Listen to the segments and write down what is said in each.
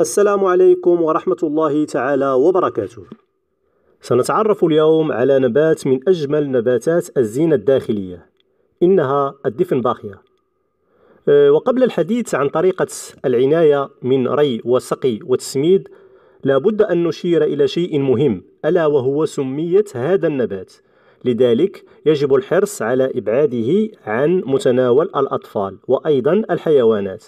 السلام عليكم ورحمة الله تعالى وبركاته سنتعرف اليوم على نبات من أجمل نباتات الزينة الداخلية إنها الدفنباخية أه، وقبل الحديث عن طريقة العناية من ري وسقي وتسميد لابد أن نشير إلى شيء مهم ألا وهو سمية هذا النبات لذلك يجب الحرص على إبعاده عن متناول الأطفال وأيضا الحيوانات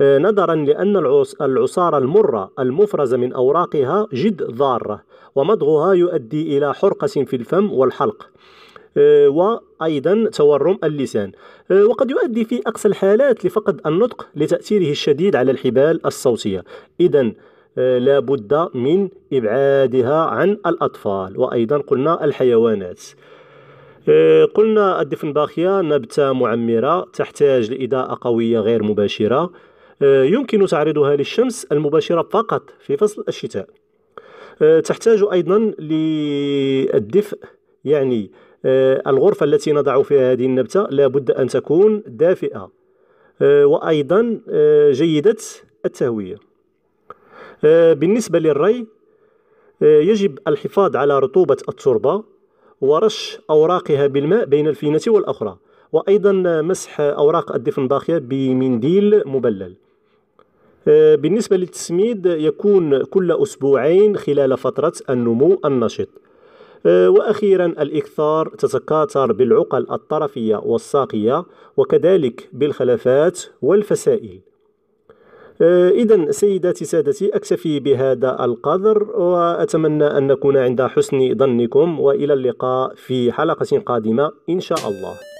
آه، نظرا لأن العصارة المرة المفرزة من أوراقها جد ضارة ومضغها يؤدي إلى حرقة في الفم والحلق آه، وأيضا تورم اللسان آه، وقد يؤدي في أقصى الحالات لفقد النطق لتأثيره الشديد على الحبال الصوتية إذا لا بد من إبعادها عن الأطفال وأيضا قلنا الحيوانات قلنا الدفنباخية نبتة معمرة تحتاج لإضاءة قوية غير مباشرة آه، يمكن تعريضها للشمس المباشرة فقط في فصل الشتاء آه، تحتاج أيضا للدفء يعني آه، الغرفة التي نضع فيها هذه النبتة لابد أن تكون دافئة وأيضا جيدة التهوية بالنسبة للري يجب الحفاظ على رطوبة التربة ورش أوراقها بالماء بين الفينة والأخرى وأيضا مسح أوراق الدفن الباقية بمنديل مبلل آه، بالنسبة للتسميد يكون كل أسبوعين خلال فترة النمو النشط آه، وأخيرا الإكثار تتكاثر بالعقل الطرفية والساقية وكذلك بالخلفات والفسائل آه، إذا سيداتي سادتي أكتفي بهذا القدر وأتمنى أن نكون عند حسن ظنكم وإلى اللقاء في حلقة قادمة إن شاء الله